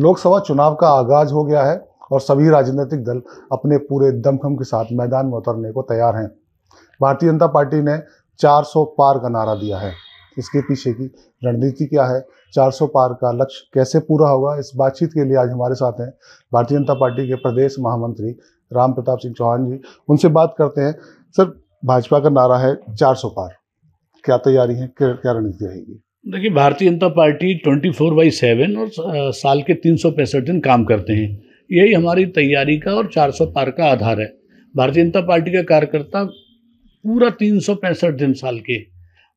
लोकसभा चुनाव का आगाज हो गया है और सभी राजनीतिक दल अपने पूरे दमखम के साथ मैदान में उतरने को तैयार हैं भारतीय जनता पार्टी ने 400 पार का नारा दिया है इसके पीछे की रणनीति क्या है 400 पार का लक्ष्य कैसे पूरा होगा इस बातचीत के लिए आज हमारे साथ हैं भारतीय जनता पार्टी के प्रदेश महामंत्री राम प्रताप सिंह चौहान जी उनसे बात करते हैं सर भाजपा का नारा है 400 पार क्या तैयारी है क्या रणनीति रहेगी देखिए Bharatiya Janata Party twenty four by seven और साल के तीन सौ पैंसठ दिन काम करते हैं यही हमारी तैयारी का और चार सौ पार का आधार है भारतीय जनता पार्टी का कार्यकर्ता पूरा तीन सौ पैंसठ दिन साल के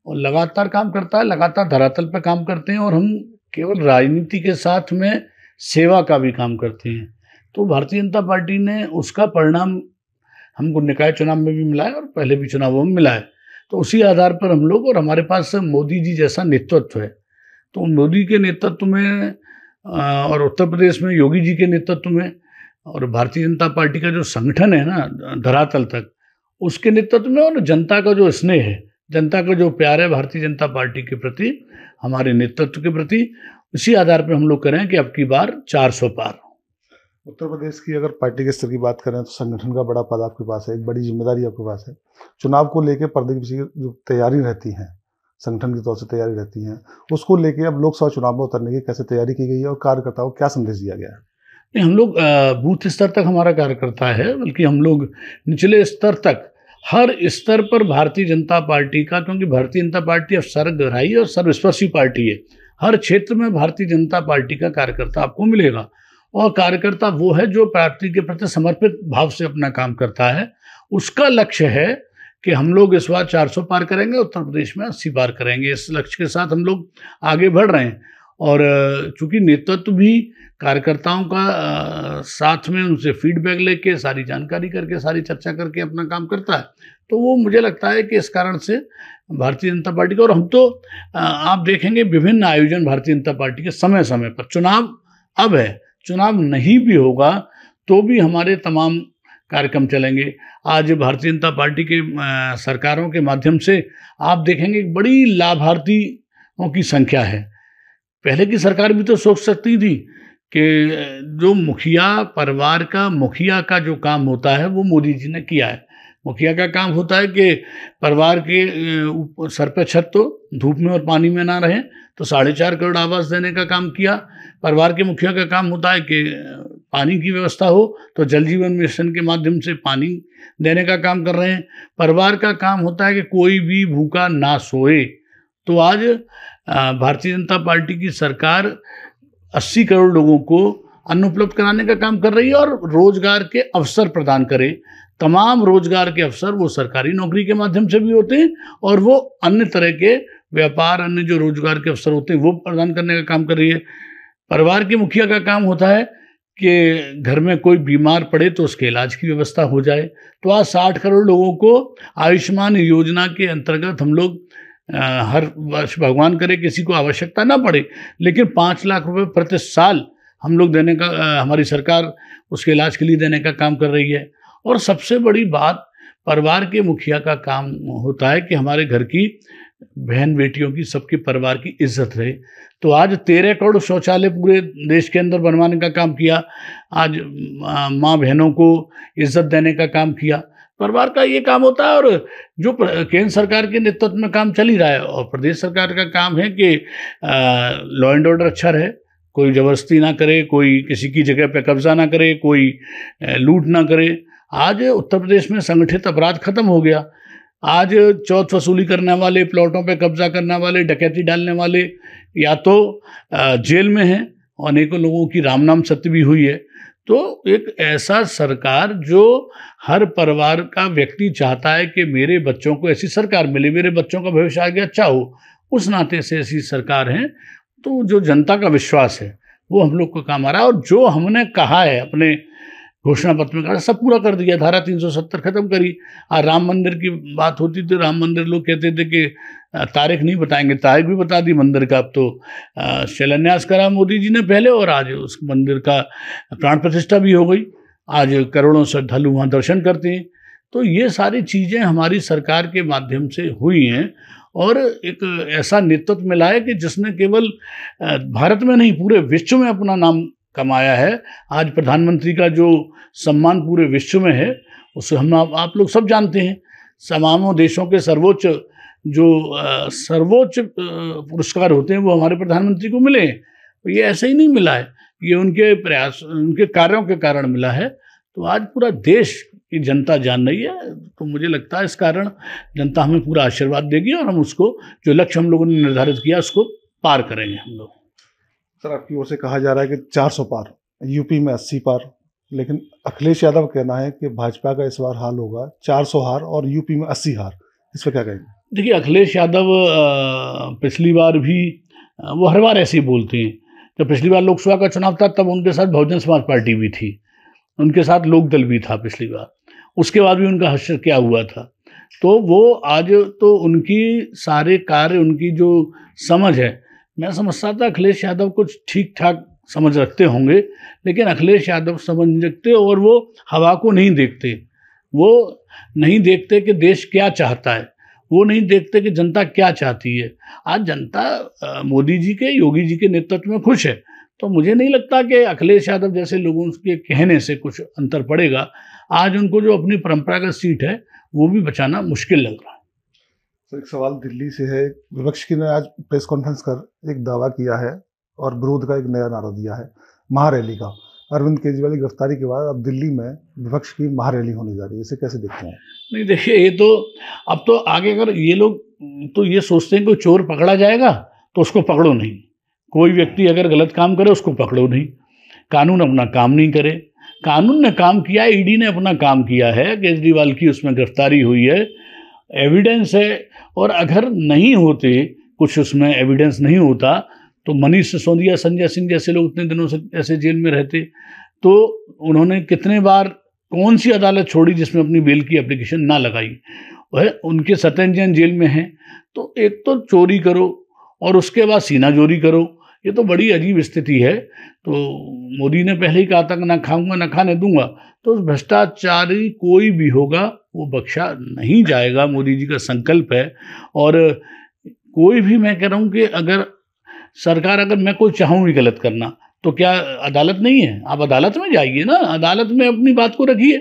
और लगातार काम करता है लगातार धरातल पर काम करते हैं और हम केवल राजनीति के साथ में सेवा का भी काम करते हैं तो भारतीय जनता पार्टी ने उसका परिणाम हमको निकाय चुनाव में भी मिला है और पहले भी चुनावों में मिला है तो उसी आधार पर हम लोग और हमारे पास मोदी जी जैसा नेतृत्व है तो मोदी के नेतृत्व में और उत्तर प्रदेश में योगी जी के नेतृत्व में और भारतीय जनता पार्टी का जो संगठन है ना धरातल तक उसके नेतृत्व में और जनता का जो स्नेह है जनता का जो प्यार है भारतीय जनता पार्टी के प्रति हमारे नेतृत्व के प्रति उसी आधार पर हम लोग करें कि अब की बार चार सौ पार उत्तर प्रदेश की अगर पार्टी के स्तर की बात करें तो संगठन का बड़ा पद आपके पास है एक बड़ी जिम्मेदारी आपके पास है चुनाव को लेकर पर्दे के पीछे जो तैयारी रहती है संगठन की तौर से तैयारी रहती है उसको लेके अब लोकसभा चुनाव में उतरने की कैसे तैयारी की गई है और कार्यकर्ताओं को क्या संदेश दिया गया है नहीं हम लोग बूथ स्तर तक हमारा कार्यकर्ता है बल्कि हम लोग निचले स्तर तक हर स्तर पर भारतीय जनता पार्टी का क्योंकि भारतीय जनता पार्टी अब सर्वग्राही और सर्वस्पर्शी पार्टी है हर क्षेत्र में भारतीय जनता पार्टी का कार्यकर्ता आपको मिलेगा और कार्यकर्ता वो है जो पार्टी के प्रति समर्पित भाव से अपना काम करता है उसका लक्ष्य है कि हम लोग इस बार 400 पार करेंगे उत्तर प्रदेश में 80 पार करेंगे इस लक्ष्य के साथ हम लोग आगे बढ़ रहे हैं और चूंकि नेतृत्व भी कार्यकर्ताओं का साथ में उनसे फीडबैक लेके सारी जानकारी करके सारी चर्चा करके अपना काम करता है तो वो मुझे लगता है कि इस कारण से भारतीय जनता पार्टी का और हम तो आप देखेंगे विभिन्न आयोजन भारतीय जनता पार्टी के समय समय पर चुनाव अब है चुनाव नहीं भी होगा तो भी हमारे तमाम कार्यक्रम चलेंगे आज भारतीय जनता पार्टी के सरकारों के माध्यम से आप देखेंगे बड़ी लाभार्थियों की संख्या है पहले की सरकार भी तो सोच सकती थी कि जो मुखिया परिवार का मुखिया का जो काम होता है वो मोदी जी ने किया है मुखिया का काम होता है कि परिवार के सर पे छत तो धूप में और पानी में ना रहे तो साढ़े चार करोड़ आवास देने का काम किया परिवार के मुखिया का काम होता है कि पानी की व्यवस्था हो तो जल जीवन मिशन के माध्यम से पानी देने का काम कर रहे हैं परिवार का काम होता है कि कोई भी भूखा ना सोए तो आज भारतीय जनता पार्टी की सरकार 80 करोड़ लोगों को अन्न उपलब्ध कराने का काम कर रही है और रोजगार के अवसर प्रदान करें तमाम रोजगार के अवसर वो सरकारी नौकरी के माध्यम से भी होते हैं और वो अन्य तरह के व्यापार अन्य जो रोजगार के अवसर होते हैं वो प्रदान करने का काम कर रही है परिवार के मुखिया का काम होता है कि घर में कोई बीमार पड़े तो उसके इलाज की व्यवस्था हो जाए तो आज साठ करोड़ लोगों को आयुष्मान योजना के अंतर्गत हम लोग हर वर्ष भगवान करे किसी को आवश्यकता ना पड़े लेकिन पाँच लाख रुपए प्रति साल हम लोग देने का हमारी सरकार उसके इलाज के लिए देने का काम कर रही है और सबसे बड़ी बात परिवार के मुखिया का काम होता है कि हमारे घर की बहन बेटियों की सबके परिवार की इज्जत रहे तो आज तेरह करोड़ शौचालय पूरे देश के अंदर बनवाने का काम किया आज माँ बहनों को इज्जत देने का काम किया परिवार का ये काम होता है और जो केंद्र सरकार के नेतृत्व में काम चल ही रहा है और प्रदेश सरकार का काम है कि लॉ एंड ऑर्डर अच्छा रहे कोई जबरस्ती ना करे कोई किसी की जगह पे कब्ज़ा ना करे कोई लूट ना करे आज उत्तर प्रदेश में संगठित अपराध खत्म हो गया आज चौथ वसूली करने वाले प्लॉटों पे कब्जा करने वाले डकैती डालने वाले या तो जेल में हैं और अनेकों लोगों की राम नाम सत्य भी हुई है तो एक ऐसा सरकार जो हर परिवार का व्यक्ति चाहता है कि मेरे बच्चों को ऐसी सरकार मिले मेरे बच्चों का भविष्य आगे अच्छा हो उस नाते से ऐसी सरकार है तो जो जनता का विश्वास है वो हम लोग को काम आ रहा है और जो हमने कहा है अपने घोषणा पत्र में कहा सब पूरा कर दिया धारा 370 खत्म करी और राम मंदिर की बात होती थी तो राम मंदिर लोग कहते थे कि तारीख नहीं बताएंगे तारीख भी बता दी मंदिर का अब तो शिलान्यास करा मोदी जी ने पहले और आज उस मंदिर का प्राण प्रतिष्ठा भी हो गई आज करोड़ों श्रद्धालु वहाँ दर्शन करते हैं तो ये सारी चीज़ें हमारी सरकार के माध्यम से हुई हैं और एक ऐसा नेतृत्व मिला है कि जिसने केवल भारत में नहीं पूरे विश्व में अपना नाम कमाया है आज प्रधानमंत्री का जो सम्मान पूरे विश्व में है उसे हम आप, आप लोग सब जानते हैं तमामों देशों के सर्वोच्च जो सर्वोच्च पुरस्कार होते हैं वो हमारे प्रधानमंत्री को मिले हैं तो ये ऐसे ही नहीं मिला है ये उनके प्रयास उनके कार्यों के कारण मिला है तो आज पूरा देश कि जनता जान रही है तो मुझे लगता है इस कारण जनता हमें पूरा आशीर्वाद देगी और हम उसको जो लक्ष्य हम लोगों ने निर्धारित किया उसको पार करेंगे हम लोग सर आपकी ओर से कहा जा रहा है कि 400 पार यूपी में 80 पार लेकिन अखिलेश यादव कहना है कि भाजपा का इस बार हाल होगा 400 हार और यूपी में 80 हार इस पर क्या कहेंगे देखिए अखिलेश यादव पिछली बार भी वो हर बार ऐसे ही बोलते हैं जब पिछली बार लोकसभा का चुनाव था तब उनके साथ बहुजन समाज पार्टी भी थी उनके साथ लोकदल भी था पिछली बार उसके बाद भी उनका हश्र क्या हुआ था तो वो आज तो उनकी सारे कार्य उनकी जो समझ है मैं समझता था अखिलेश यादव कुछ ठीक ठाक समझ रखते होंगे लेकिन अखिलेश यादव समझ रखते और वो हवा को नहीं देखते वो नहीं देखते कि देश क्या चाहता है वो नहीं देखते कि जनता क्या चाहती है आज जनता मोदी जी के योगी जी के नेतृत्व में खुश है तो मुझे नहीं लगता कि अखिलेश यादव जैसे लोगों के कहने से कुछ अंतर पड़ेगा आज उनको जो अपनी परंपरागत सीट है वो भी बचाना मुश्किल लग रहा है सर तो एक सवाल दिल्ली से है विपक्ष की ने आज प्रेस कॉन्फ्रेंस कर एक दावा किया है और विरोध का एक नया नारा दिया है महारैली का अरविंद केजरीवाल की गिरफ्तारी के बाद अब दिल्ली में विपक्ष की महारैली होने जा रही है इसे कैसे देखते हैं नहीं देखिए ये तो अब तो आगे अगर ये लोग तो ये सोचते हैं कि चोर पकड़ा जाएगा तो उसको पकड़ो नहीं कोई व्यक्ति अगर गलत काम करे उसको पकड़ो नहीं कानून अपना काम नहीं करे कानून ने काम किया है ईडी ने अपना काम किया है केजरीवाल की उसमें गिरफ्तारी हुई है एविडेंस है और अगर नहीं होते कुछ उसमें एविडेंस नहीं होता तो मनीष सिसोदिया संजय सिंह जैसे लोग उतने दिनों से ऐसे जेल में रहते तो उन्होंने कितने बार कौन सी अदालत छोड़ी जिसमें अपनी बेल की एप्लीकेशन ना लगाई वह उनके सत्यन जैन जेल में हैं तो एक तो चोरी करो और उसके बाद सीना चोरी करो ये तो बड़ी अजीब स्थिति है तो मोदी ने पहले ही कहा था कि ना खाऊंगा ना खाने दूंगा तो भ्रष्टाचारी कोई भी होगा वो बख्शा नहीं जाएगा मोदी जी का संकल्प है और कोई भी मैं कह रहा हूँ कि अगर सरकार अगर मैं कोई चाहूँ भी गलत करना तो क्या अदालत नहीं है आप अदालत में जाइए ना अदालत में अपनी बात को रखिए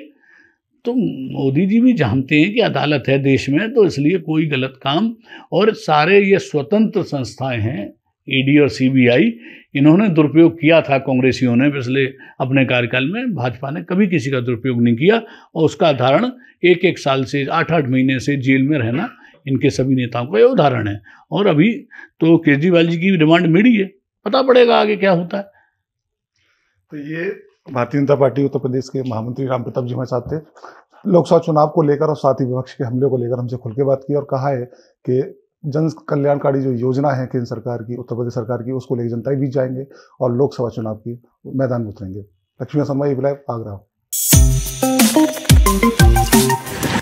तो मोदी जी भी जानते हैं कि अदालत है देश में तो इसलिए कोई गलत काम और सारे ये स्वतंत्र संस्थाएं हैं ईडी e और सीबीआई इन्होंने दुरुपयोग किया था कांग्रेसियों ने पिछले अपने कार्यकाल में भाजपा ने कभी किसी का दुरुपयोग नहीं किया और उसका उदाहरण एक एक साल से आठ आठ महीने से जेल में रहना इनके सभी नेताओं का ये उदाहरण है और अभी तो केजरीवाल जी की डिमांड मिली है पता पड़ेगा आगे क्या होता है तो ये भारतीय जनता पार्टी उत्तर प्रदेश के महामंत्री राम प्रताप जी हमारे साथ थे लोकसभा चुनाव को लेकर और साथ ही विपक्ष के हमले को लेकर हमसे खुल के बात की और कहा है कि जन कल्याणकारी जो योजना है केंद्र सरकार की उत्तर प्रदेश सरकार की उसको लेकर जनता के बीच जाएंगे और लोकसभा चुनाव की मैदान में उतरेंगे लक्ष्मी सम्मा इबलाइव आगरा